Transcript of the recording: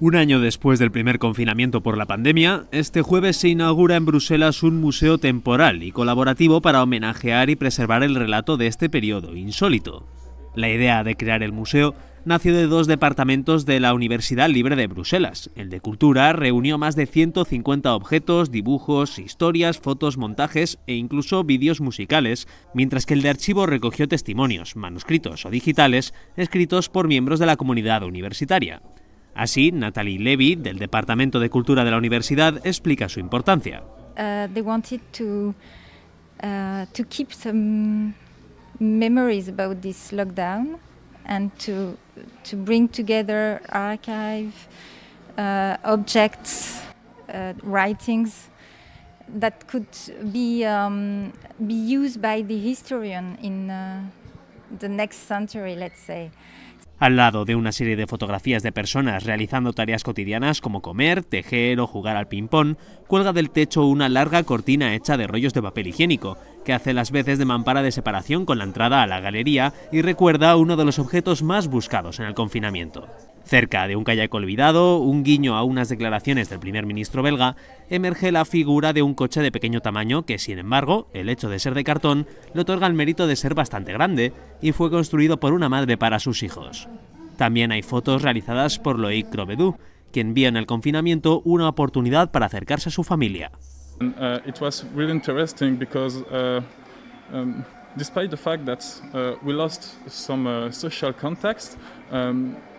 Un año después del primer confinamiento por la pandemia, este jueves se inaugura en Bruselas un museo temporal y colaborativo para homenajear y preservar el relato de este periodo insólito. La idea de crear el museo nació de dos departamentos de la Universidad Libre de Bruselas. El de Cultura reunió más de 150 objetos, dibujos, historias, fotos, montajes e incluso vídeos musicales, mientras que el de Archivo recogió testimonios, manuscritos o digitales escritos por miembros de la comunidad universitaria. Así, Natalie Levy, del Departamento de Cultura de la Universidad, explica su importancia. Uh, they wanted to, uh, to keep some memories about this lockdown and to, to bring together archive, uh, objects, writings that could be, um, be used by the historian in. Al lado de una serie de fotografías de personas realizando tareas cotidianas como comer, tejer o jugar al ping-pong, cuelga del techo una larga cortina hecha de rollos de papel higiénico, que hace las veces de mampara de separación con la entrada a la galería y recuerda uno de los objetos más buscados en el confinamiento. Cerca de un kayak olvidado, un guiño a unas declaraciones del primer ministro belga, emerge la figura de un coche de pequeño tamaño que, sin embargo, el hecho de ser de cartón le otorga el mérito de ser bastante grande y fue construido por una madre para sus hijos. También hay fotos realizadas por Loïc Crobedu, quien vio en el confinamiento una oportunidad para acercarse a su familia. Uh, uh, um, despite the fact that uh, we lost some social context, um,